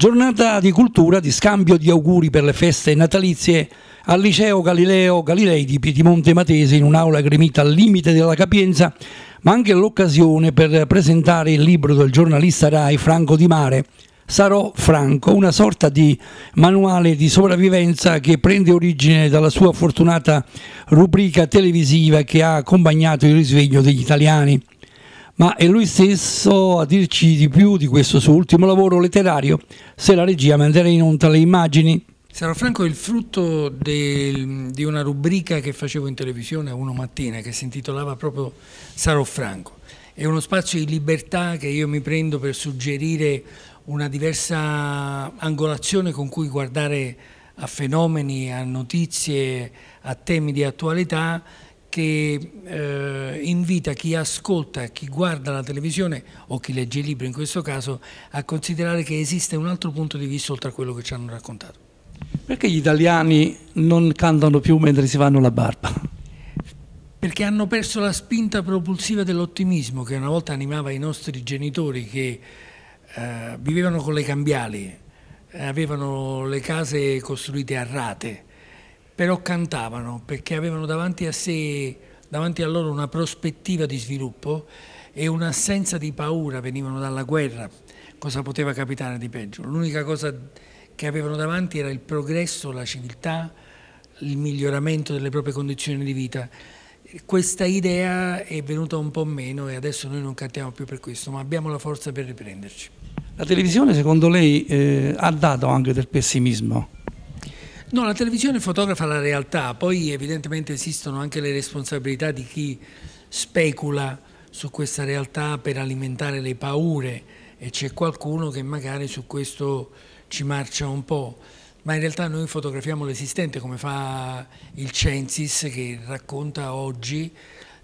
Giornata di cultura di scambio di auguri per le feste natalizie al Liceo Galileo Galilei di Piedimonte Matese in un'aula gremita al limite della capienza, ma anche l'occasione per presentare il libro del giornalista Rai Franco Di Mare, Sarò Franco, una sorta di manuale di sopravvivenza che prende origine dalla sua fortunata rubrica televisiva che ha accompagnato il risveglio degli italiani ma è lui stesso a dirci di più di questo suo ultimo lavoro letterario, se la regia manderà in onta le immagini. Sarò franco, è il frutto del, di una rubrica che facevo in televisione a uno mattina che si intitolava proprio Sarò franco. È uno spazio di libertà che io mi prendo per suggerire una diversa angolazione con cui guardare a fenomeni, a notizie, a temi di attualità che eh, invita chi ascolta, chi guarda la televisione o chi legge i libri in questo caso a considerare che esiste un altro punto di vista oltre a quello che ci hanno raccontato. Perché gli italiani non cantano più mentre si fanno la barba? Perché hanno perso la spinta propulsiva dell'ottimismo che una volta animava i nostri genitori che eh, vivevano con le cambiali, avevano le case costruite a rate però cantavano perché avevano davanti a sé, davanti a loro una prospettiva di sviluppo e un'assenza di paura, venivano dalla guerra, cosa poteva capitare di peggio. L'unica cosa che avevano davanti era il progresso, la civiltà, il miglioramento delle proprie condizioni di vita. Questa idea è venuta un po' meno e adesso noi non cantiamo più per questo, ma abbiamo la forza per riprenderci. La televisione secondo lei eh, ha dato anche del pessimismo? No, la televisione fotografa la realtà, poi evidentemente esistono anche le responsabilità di chi specula su questa realtà per alimentare le paure e c'è qualcuno che magari su questo ci marcia un po', ma in realtà noi fotografiamo l'esistente come fa il Censis che racconta oggi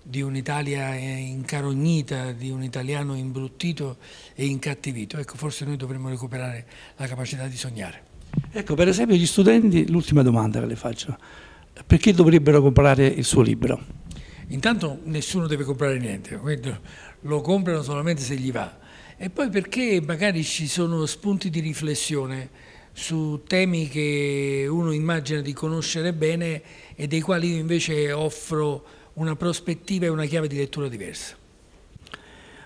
di un'Italia eh, incarognita, di un italiano imbruttito e incattivito. Ecco, forse noi dovremmo recuperare la capacità di sognare. Ecco, per esempio gli studenti, l'ultima domanda che le faccio, perché dovrebbero comprare il suo libro? Intanto nessuno deve comprare niente, lo comprano solamente se gli va. E poi perché magari ci sono spunti di riflessione su temi che uno immagina di conoscere bene e dei quali io invece offro una prospettiva e una chiave di lettura diversa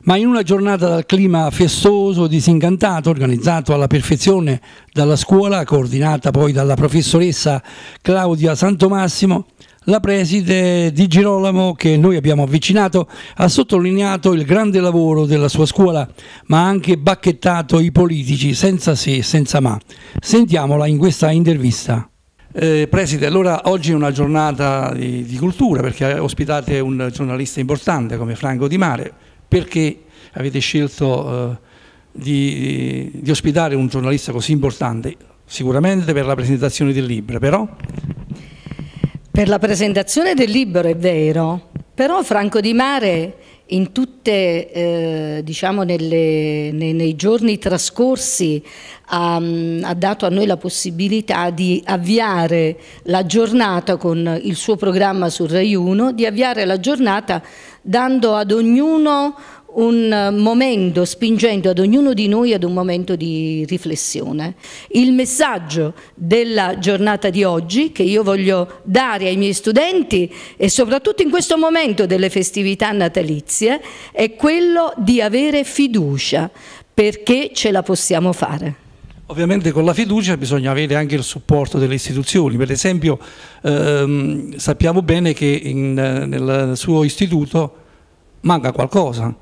ma in una giornata dal clima festoso, disincantato, organizzato alla perfezione dalla scuola, coordinata poi dalla professoressa Claudia Santomassimo, la preside di Girolamo, che noi abbiamo avvicinato, ha sottolineato il grande lavoro della sua scuola, ma ha anche bacchettato i politici senza se e senza ma. Sentiamola in questa intervista. Eh, Preside, allora oggi è una giornata di, di cultura perché ospitate un giornalista importante come Franco Di Mare, perché avete scelto eh, di, di, ospitare un giornalista così importante, sicuramente per la presentazione del libro, però? Per la presentazione del libro è vero, però Franco Di Mare in tutte, eh, diciamo nelle, nei, nei, giorni trascorsi um, ha dato a noi la possibilità di avviare la giornata con il suo programma su Rai 1, di avviare la giornata dando ad ognuno un eh, momento, spingendo ad ognuno di noi ad un momento di riflessione. Il messaggio della giornata di oggi che io voglio dare ai miei studenti e soprattutto in questo momento delle festività natalizie è quello di avere fiducia perché ce la possiamo fare. Ovviamente con la fiducia bisogna avere anche il supporto delle istituzioni, per esempio ehm, sappiamo bene che in, nel suo istituto manca qualcosa.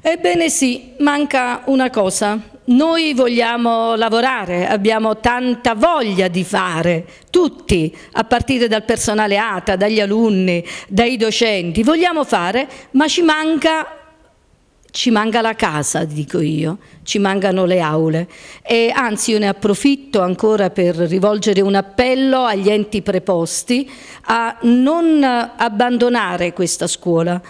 Ebbene sì, manca una cosa. Noi vogliamo lavorare, abbiamo tanta voglia di fare, tutti, a partire dal personale ATA, dagli alunni, dai docenti, vogliamo fare, ma ci manca ci manca la casa, dico io, ci mancano le aule e anzi io ne approfitto ancora per rivolgere un appello agli enti preposti a non abbandonare questa scuola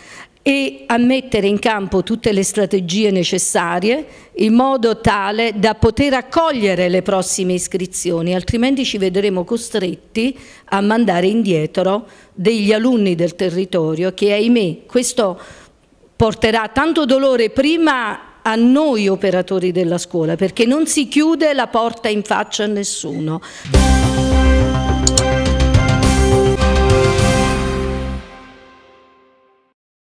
e a mettere in campo tutte le strategie necessarie in modo tale da poter accogliere le prossime iscrizioni, altrimenti ci vedremo costretti a mandare indietro degli alunni del territorio che ahimè questo porterà tanto dolore prima a noi operatori della scuola perché non si chiude la porta in faccia a nessuno.